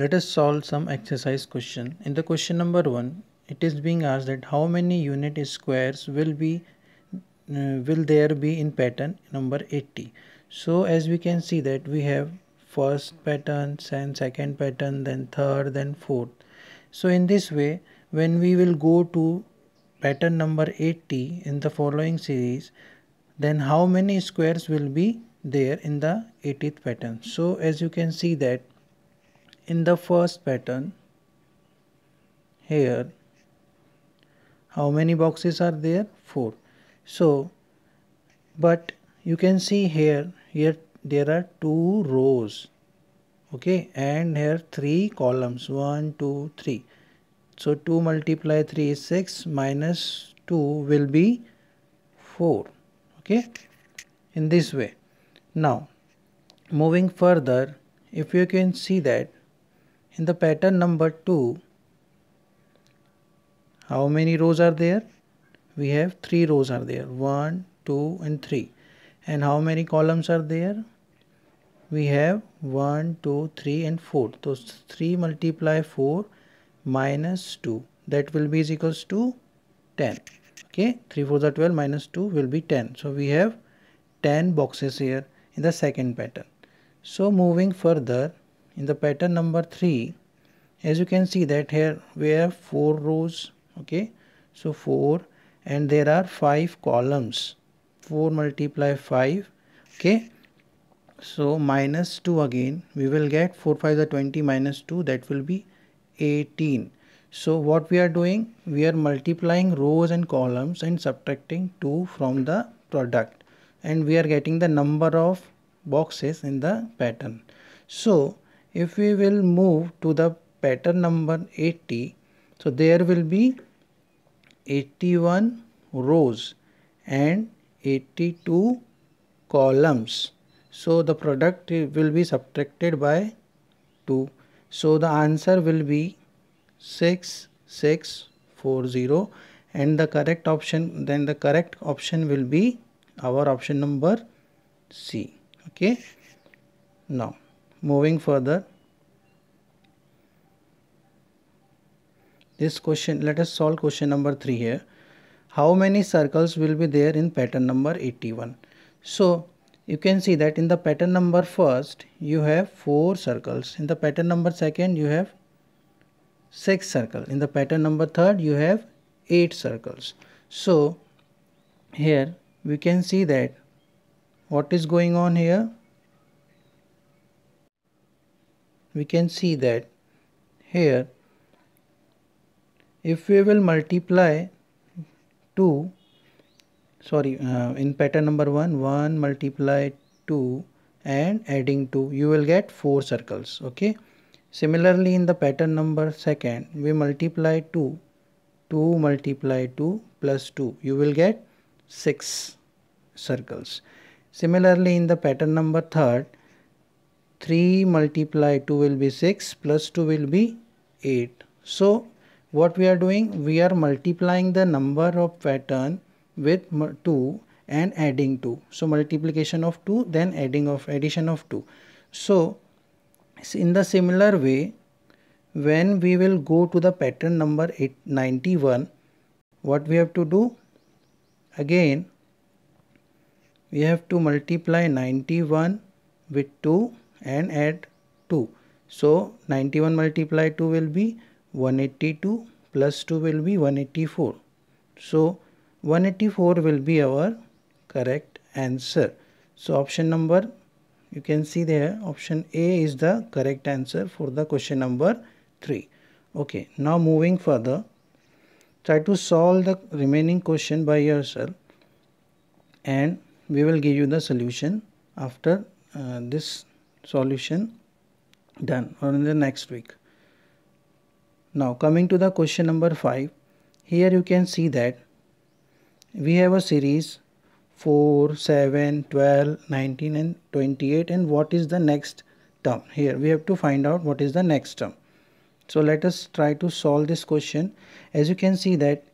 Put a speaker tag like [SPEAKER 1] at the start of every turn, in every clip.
[SPEAKER 1] Let us solve some exercise question. In the question number 1, it is being asked that how many unit squares will be uh, will there be in pattern number 80. So as we can see that we have first pattern, then second pattern, then third, then fourth. So in this way when we will go to pattern number 80 in the following series then how many squares will be there in the 80th pattern. So as you can see that in the first pattern here how many boxes are there 4 so but you can see here here there are two rows okay and here three columns one two three so 2 multiply 3 is 6 minus 2 will be 4 okay in this way now moving further if you can see that in the pattern number 2 how many rows are there we have three rows are there 1 2 and 3 and how many columns are there we have 1 2 3 and 4 so 3 multiply 4 minus 2 that will be equals to 10 okay 3 4 the 12 minus 2 will be 10 so we have 10 boxes here in the second pattern so moving further in the pattern number 3 as you can see that here we have four rows okay so four and there are five columns 4 multiply 5 okay so minus 2 again we will get 4 5 is 20 minus 2 that will be 18 so what we are doing we are multiplying rows and columns and subtracting 2 from the product and we are getting the number of boxes in the pattern so if we will move to the pattern number 80 so there will be 81 rows and 82 columns so the product will be subtracted by 2 so the answer will be 6640 and the correct option then the correct option will be our option number C okay now moving further this question let us solve question number 3 here how many circles will be there in pattern number 81 so you can see that in the pattern number first you have four circles in the pattern number second you have six circles. in the pattern number third you have eight circles so here we can see that what is going on here we can see that here if we will multiply 2 sorry uh, in pattern number 1 1 multiply 2 and adding 2 you will get 4 circles okay similarly in the pattern number second we multiply 2 2 multiply 2 plus 2 you will get 6 circles similarly in the pattern number third 3 multiply 2 will be 6 plus 2 will be 8 so what we are doing we are multiplying the number of pattern with 2 and adding 2 so multiplication of 2 then adding of addition of 2 so in the similar way when we will go to the pattern number 91 what we have to do again we have to multiply 91 with 2 and add 2. So 91 multiplied 2 will be 182 plus 2 will be 184. So 184 will be our correct answer. So option number you can see there option A is the correct answer for the question number 3. Okay now moving further try to solve the remaining question by yourself and we will give you the solution after uh, this solution done or in the next week. Now coming to the question number 5, here you can see that we have a series 4, 7, 12, 19 and 28 and what is the next term. Here we have to find out what is the next term. So let us try to solve this question. As you can see that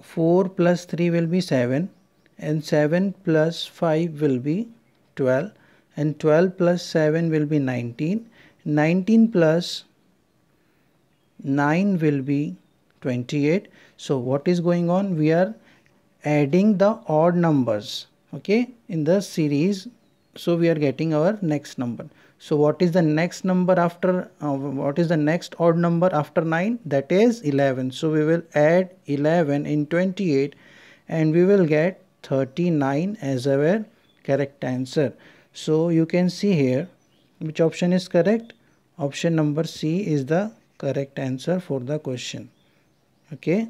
[SPEAKER 1] 4 plus 3 will be 7 and 7 plus 5 will be 12 and 12 plus 7 will be 19 19 plus 9 will be 28 so what is going on we are adding the odd numbers okay in the series so we are getting our next number so what is the next number after uh, what is the next odd number after 9 that is 11 so we will add 11 in 28 and we will get 39 as our correct answer so you can see here which option is correct. Option number C is the correct answer for the question. Okay.